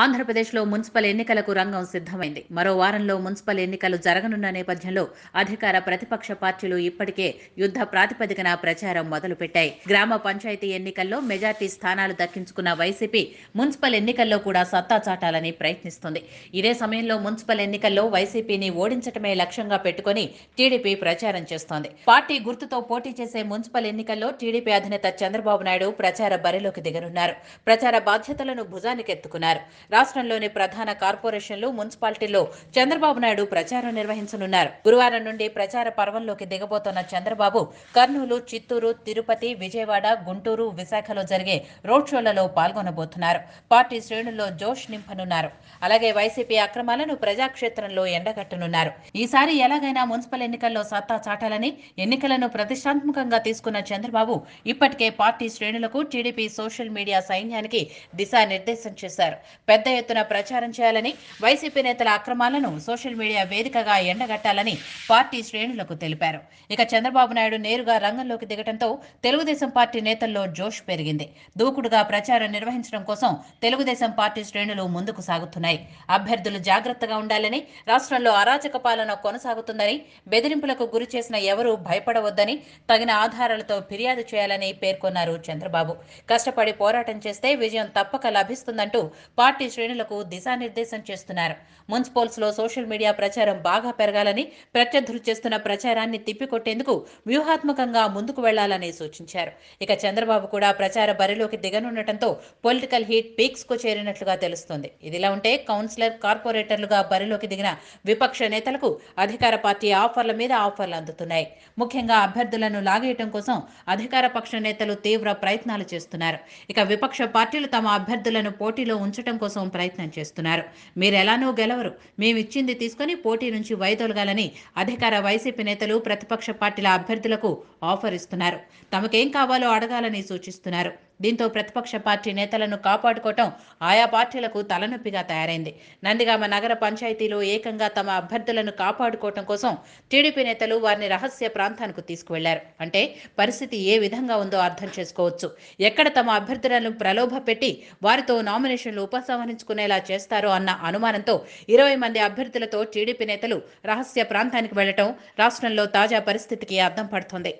ఆంధ్రప్రదేశ్లో మున్సిపల్ ఎన్నికలకు రంగం సిద్ధమైంది మరో వారంలో మున్సిపల్ ఎన్నికలు జరగనున్న నేపథ్యంలో అధికార ప్రతిపక్ష పార్టీలు ఇప్పటికే యుద్ధ ప్రాతిపదికన ప్రచారం మొదలుపెట్టాయి గ్రామ పంచాయతీ ఎన్నికల్లో మెజార్టీ స్థానాలు దక్కించుకున్న వైసీపీ మున్సిపల్ ఎన్నికల్లో కూడా సత్తా చాటాలని ప్రయత్నిస్తుంది ఇదే సమయంలో మున్సిపల్ ఎన్నికల్లో వైసీపీని ఓడించటమే లక్ష్యంగా పెట్టుకుని టీడీపీ ప్రచారం చేస్తోంది పార్టీ గుర్తుతో పోటీ చేసే మున్సిపల్ ఎన్నికల్లో టీడీపీ అధినేత చంద్రబాబు నాయుడు ప్రచార బరిలోకి దిగనున్నారు ప్రచార బాధ్యతలను భుజానికెత్తుకున్నారు రాష్ట్రంలోని ప్రధాన కార్పొరేషన్లు మున్సిపాలిటీల్లో చంద్రబాబు నాయుడు ప్రచారం నిర్వహించనున్నారు గురువారం నుండి ప్రచార పర్వంలోకి దిగబోతున్న చంద్రబాబు కర్నూలు చిత్తూరు తిరుపతి విజయవాడ గుంటూరు విశాఖలో జరిగే రోడ్ షోలలో పాల్గొనబోతున్నారు పార్టీ శ్రేణుల్లో జోష్ నింపనున్నారు అలాగే వైసీపీ అక్రమాలను ప్రజాక్షేత్రంలో ఎండగట్టనున్నారు ఈసారి ఎలాగైనా మున్సిపల్ ఎన్నికల్లో సత్తా చాటాలని ఎన్నికలను ప్రతిష్టాత్మకంగా తీసుకున్న చంద్రబాబు ఇప్పటికే పార్టీ శ్రేణులకు టీడీపీ సోషల్ మీడియా సైన్యానికి దిశానిర్దేశం చేశారు పెద్ద ఎత్తున ప్రచారం చేయాలని వైసీపీ నేతల అక్రమాలను సోషల్ మీడియా వేదికగా ఎండగట్టాలని పార్టీ శ్రేణులకు తెలిపారు ఇక చంద్రబాబు నాయుడు నేరుగా రంగంలోకి దిగడంతో తెలుగుదేశం పార్టీ నేతల్లో జోష్ పెరిగింది దూకుడుగా ప్రచారం నిర్వహించడం కోసం తెలుగుదేశం పార్టీ శ్రేణులు ముందుకు సాగుతున్నాయి అభ్యర్థులు జాగ్రత్తగా ఉండాలని రాష్ట్రంలో అరాచక పాలన కొనసాగుతుందని బెదిరింపులకు గురి చేసిన ఎవరూ భయపడవద్దని తగిన ఆధారాలతో ఫిర్యాదు చేయాలని పేర్కొన్నారు చంద్రబాబు కష్టపడి పోరాటం చేస్తే విజయం తప్పక లభిస్తుందంటూ పార్టీ పార్టీ శ్రేణులకు దిశానిర్దేశం చేస్తున్నారు మున్సిపల్స్లో సోషల్ మీడియా ప్రచారం బాగా పెరగాలని ప్రత్యర్థులు చేస్తున్న ప్రచారాన్ని తిప్పికొట్టేందుకు వ్యూహాత్మకంగా ముందుకు వెళ్లాలని సూచించారు ఇక చంద్రబాబు కూడా ప్రచార బరిలోకి దిగనుండటంతో పొలిటికల్ హీట్ పీక్స్కు చేరినట్లుగా తెలుస్తోంది ఇదిలా ఉంటే కౌన్సిలర్ కార్పొరేటర్లుగా బరిలోకి దిగిన విపక్ష నేతలకు అధికార పార్టీ ఆఫర్ల మీద ఆఫర్లు అందుతున్నాయి ముఖ్యంగా అభ్యర్థులను లాగేయటం కోసం అధికార పక్ష నేతలు తీవ్ర ప్రయత్నాలు చేస్తున్నారు ఇక విపక్ష పార్టీలు తమ అభ్యర్థులను పోటీలో ఉంచడం కోసం కోసం ప్రయత్నం చేస్తున్నారు ఎలానో గెలవరు మేమిచ్చింది తీసుకొని పోటీ నుంచి వైదొలగాలని అధికార వైసీపీ నేతలు ప్రతిపక్ష పార్టీల అభ్యర్థులకు ఆఫర్ ఇస్తున్నారు తమకేం కావాలో అడగాలని సూచిస్తున్నారు దీంతో ప్రతిపక్ష పార్టీ నేతలను కాపాడుకోవటం ఆయా పార్టీలకు తలనొప్పిగా తయారైంది నందిగామ నగర పంచాయతీలో ఏకంగా తమ అభ్యర్థులను కాపాడుకోవటం కోసం టీడీపీ నేతలు వారిని రహస్య ప్రాంతానికి తీసుకువెళ్లారు అంటే పరిస్థితి ఏ విధంగా ఉందో అర్థం చేసుకోవచ్చు ఎక్కడ తమ అభ్యర్థులను ప్రలోభ పెట్టి వారితో నామినేషన్లు ఉపసంహరించుకునేలా చేస్తారో అన్న అనుమానంతో ఇరవై మంది అభ్యర్థులతో టీడీపీ నేతలు రహస్య ప్రాంతానికి వెళ్లటం రాష్ట్రంలో తాజా పరిస్థితికి అర్థం పడుతుంది